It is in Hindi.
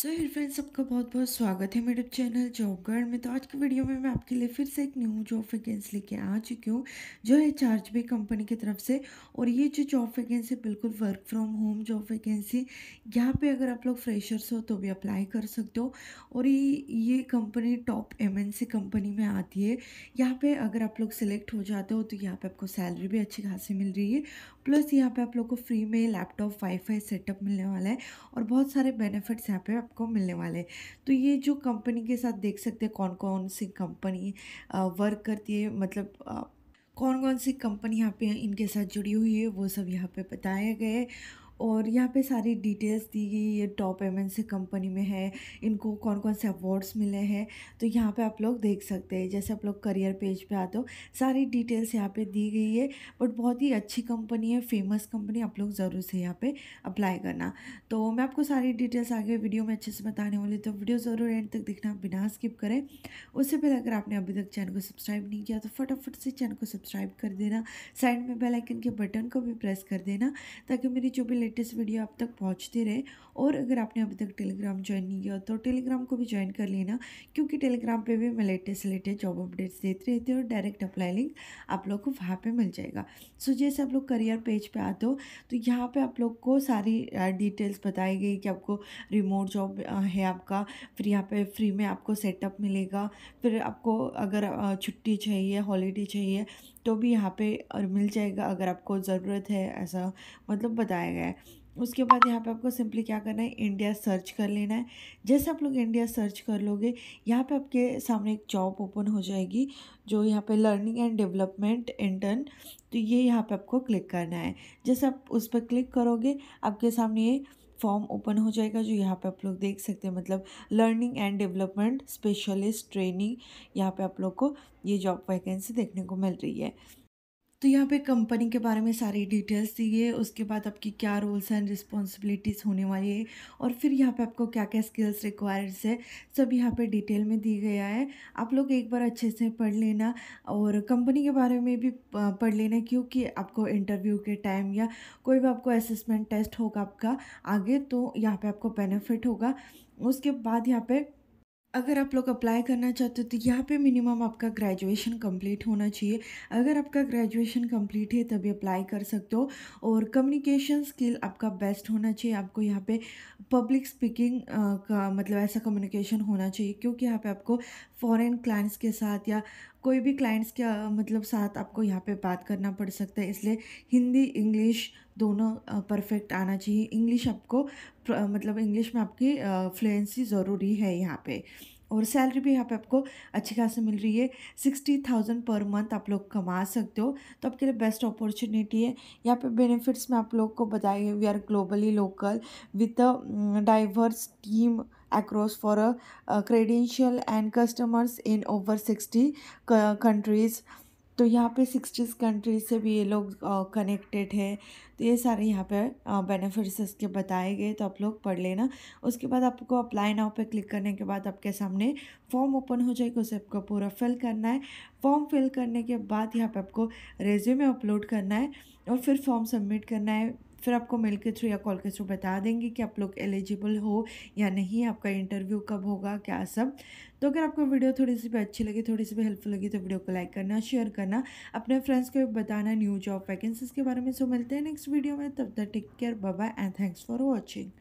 सो तो so, फ्रेंड्स सबका बहुत बहुत स्वागत है मेरे चैनल जॉब गार्ड में तो आज की वीडियो में मैं आपके लिए फिर से एक न्यू जॉब वैकेंसी लेके आ चुकी हूँ जो है चार्ज बे कंपनी की तरफ से और ये जो जॉब वैकेंसी बिल्कुल work from home job vacancy यहाँ पे अगर आप लोग फ्रेशर्स हो तो भी अप्लाई कर सकते हो और ये ये कंपनी टॉप एम कंपनी में आती है यहाँ पर अगर आप लोग सिलेक्ट हो जाते हो तो यहाँ पर आपको सैलरी भी अच्छी खासी मिल रही है प्लस यहाँ पर आप लोग को फ्री में लैपटॉप वाईफाई सेटअप मिलने वाला है और बहुत सारे बेनिफिट्स यहाँ पर आपको मिलने वाले हैं तो ये जो कंपनी के साथ देख सकते हैं कौन कौन सी कंपनी वर्क करती है मतलब कौन कौन सी कंपनी यहाँ पे इनके साथ जुड़ी हुई है वो सब यहाँ पे बताया गया है और यहाँ पे सारी डिटेल्स दी गई ये टॉप एमएनसी कंपनी में है इनको कौन कौन से अवार्ड्स मिले हैं तो यहाँ पे आप लोग देख सकते हैं जैसे आप लोग करियर पेज पे आते हो सारी डिटेल्स यहाँ पे दी गई है बट बहुत ही अच्छी कंपनी है फेमस कंपनी आप लोग ज़रूर से यहाँ पे अप्लाई करना तो मैं आपको सारी डिटेल्स आगे वीडियो में अच्छे से बताने वाली तो वीडियो ज़रूर एंड तक देखना बिना स्किप करें उससे पहले अगर आपने अभी तक चैनल को सब्सक्राइब नहीं किया तो फटाफट से चैनल को सब्सक्राइब कर देना साइड में बेलाइकन के बटन को भी प्रेस कर देना ताकि मेरी जो भी लेटेस्ट वीडियो आप तक पहुँचते रहे और अगर आपने अभी तक टेलीग्राम ज्वाइन नहीं किया तो टेलीग्राम को भी ज्वाइन कर लेना क्योंकि टेलीग्राम पर भी मैं लेटेस्ट लेटेस्ट जॉब अपडेट्स देते रहती हूँ और डायरेक्ट अप्लाई लिंक आप लोग को वहाँ पर मिल जाएगा सो जैसे आप लोग करियर पेज पर आते हो तो यहाँ पर आप लोग को सारी डिटेल्स बताई गई कि आपको रिमोट जॉब है आपका फिर यहाँ पे फ्री में आपको सेटअप मिलेगा फिर आपको अगर छुट्टी चाहिए हॉलीडे चाहिए तो भी यहाँ पे और मिल जाएगा अगर आपको ज़रूरत है ऐसा मतलब बताया गया है उसके बाद यहाँ पे आपको सिंपली क्या करना है इंडिया सर्च कर लेना है जैसे आप लोग इंडिया सर्च कर लोगे यहाँ पे आपके सामने एक जॉब ओपन हो जाएगी जो यहाँ पे लर्निंग एंड डेवलपमेंट इंटर्न तो ये यहाँ पे आपको क्लिक करना है जैसे आप उस पर क्लिक करोगे आपके सामने ये फॉर्म ओपन हो जाएगा जो यहाँ पे आप लोग देख सकते हैं मतलब learning and development specialist training यहाँ पे आप लोग को ये जॉब वैकेंसी देखने को मिल रही है तो यहाँ पे कंपनी के बारे में सारी डिटेल्स दी है उसके बाद आपकी क्या रोल्स एंड रिस्पॉन्सिबिलिटीज़ होने वाली है और फिर यहाँ पे आपको क्या क्या स्किल्स रिक्वायर्स है सब यहाँ पे डिटेल में दी गया है आप लोग एक बार अच्छे से पढ़ लेना और कंपनी के बारे में भी पढ़ लेना क्योंकि आपको इंटरव्यू के टाइम या कोई भी आपको असेसमेंट टेस्ट होगा आपका आगे तो यहाँ पर आपको बेनिफिट होगा उसके बाद यहाँ पर अगर आप लोग अप्लाई करना चाहते हो तो यहाँ पे मिनिमम आपका ग्रेजुएशन कंप्लीट होना चाहिए अगर आपका ग्रेजुएशन कंप्लीट है तभी अप्लाई कर सकते हो और कम्युनिकेशन स्किल आपका बेस्ट होना चाहिए आपको यहाँ पे पब्लिक स्पीकिंग का मतलब ऐसा कम्युनिकेशन होना चाहिए क्योंकि यहाँ पे आपको फॉरेन क्लाइंट्स के साथ या कोई भी क्लाइंट्स के मतलब साथ आपको यहाँ पे बात करना पड़ सकता है इसलिए हिंदी इंग्लिश दोनों परफेक्ट आना चाहिए इंग्लिश आपको मतलब इंग्लिश में आपकी फ्लुएंसी ज़रूरी है यहाँ पे और सैलरी भी यहाँ पे आपको अच्छी खासी मिल रही है सिक्सटी थाउजेंड पर मंथ आप लोग कमा सकते हो तो आपके लिए बेस्ट अपॉर्चुनिटी है यहाँ पे बेनिफिट्स में आप लोग को बताइए we are globally local with diverse team across for a, uh, a uh, credential and customers in over 60 uh, countries तो यहाँ पे सिक्सटीज़ कंट्री से भी ये लोग कनेक्टेड है तो ये सारे यहाँ पे बेनिफिट्स इसके बताए गए तो आप लोग पढ़ लेना उसके बाद आपको अप्लाई नाउ पे क्लिक करने के बाद आपके सामने फॉर्म ओपन हो जाएगा उसे आपको पूरा फिल करना है फॉर्म फिल करने के बाद यहाँ पे आपको रेज्यूमे अपलोड करना है और फिर फॉर्म सबमिट करना है फिर आपको मेल के थ्रू या कॉल के थ्रू बता देंगे कि आप लोग एलिजिबल हो या नहीं आपका इंटरव्यू कब होगा क्या सब तो अगर आपको वीडियो थोड़ी सी भी अच्छी लगी थोड़ी सी भी हेल्पफुल लगी तो वीडियो को लाइक करना शेयर करना अपने फ्रेंड्स को भी बताना न्यू जॉब वैकेंसीज के बारे में सो मिलते हैं नेक्स्ट वीडियो में तब तक take care bye and thanks for watching